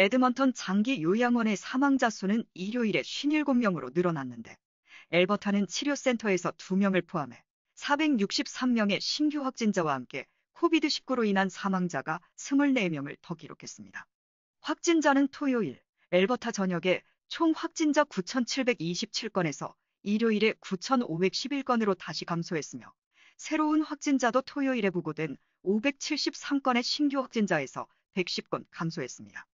에드먼턴 장기 요양원의 사망자 수는 일요일에 57명으로 늘어났는데 엘버타는 치료센터에서 2명을 포함해 463명의 신규 확진자와 함께 코비드19로 인한 사망자가 24명을 더 기록했습니다. 확진자는 토요일 엘버타 전역에 총 확진자 9,727건에서 일요일에 9,511건으로 다시 감소했으며 새로운 확진자도 토요일에 보고된 573건의 신규 확진자에서 110건 감소했습니다.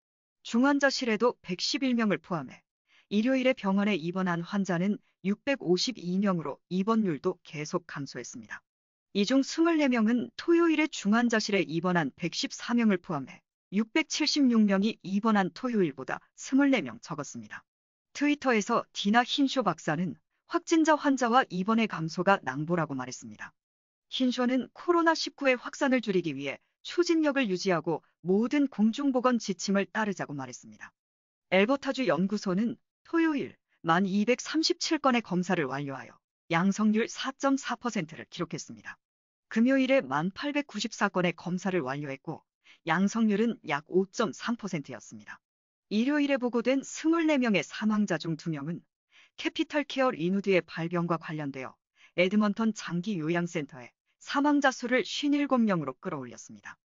중환자실에도 111명을 포함해 일요일에 병원에 입원한 환자는 652명으로 입원율도 계속 감소했습니다. 이 중 24명은 토요일에 중환자실에 입원한 114명을 포함해 676명이 입원한 토요일보다 24명 적었습니다. 트위터에서 디나 흰쇼 박사는 확진자 환자와 입원의 감소가 낭보라고 말했습니다. 흰쇼는 코로나19의 확산을 줄이기 위해 추진력을 유지하고 모든 공중보건 지침을 따르자고 말했습니다. 엘버타주 연구소는 토요일 1237건의 검사를 완료하여 양성률 4.4%를 기록했습니다. 금요일에 1894건의 검사를 완료했고 양성률은 약 5.3%였습니다. 일요일에 보고된 24명의 사망자 중 2명은 캐피탈 케어 리누드의 발병과 관련되어 에드먼턴 장기 요양센터에 사망자 수를 57명으로 끌어올렸습니다.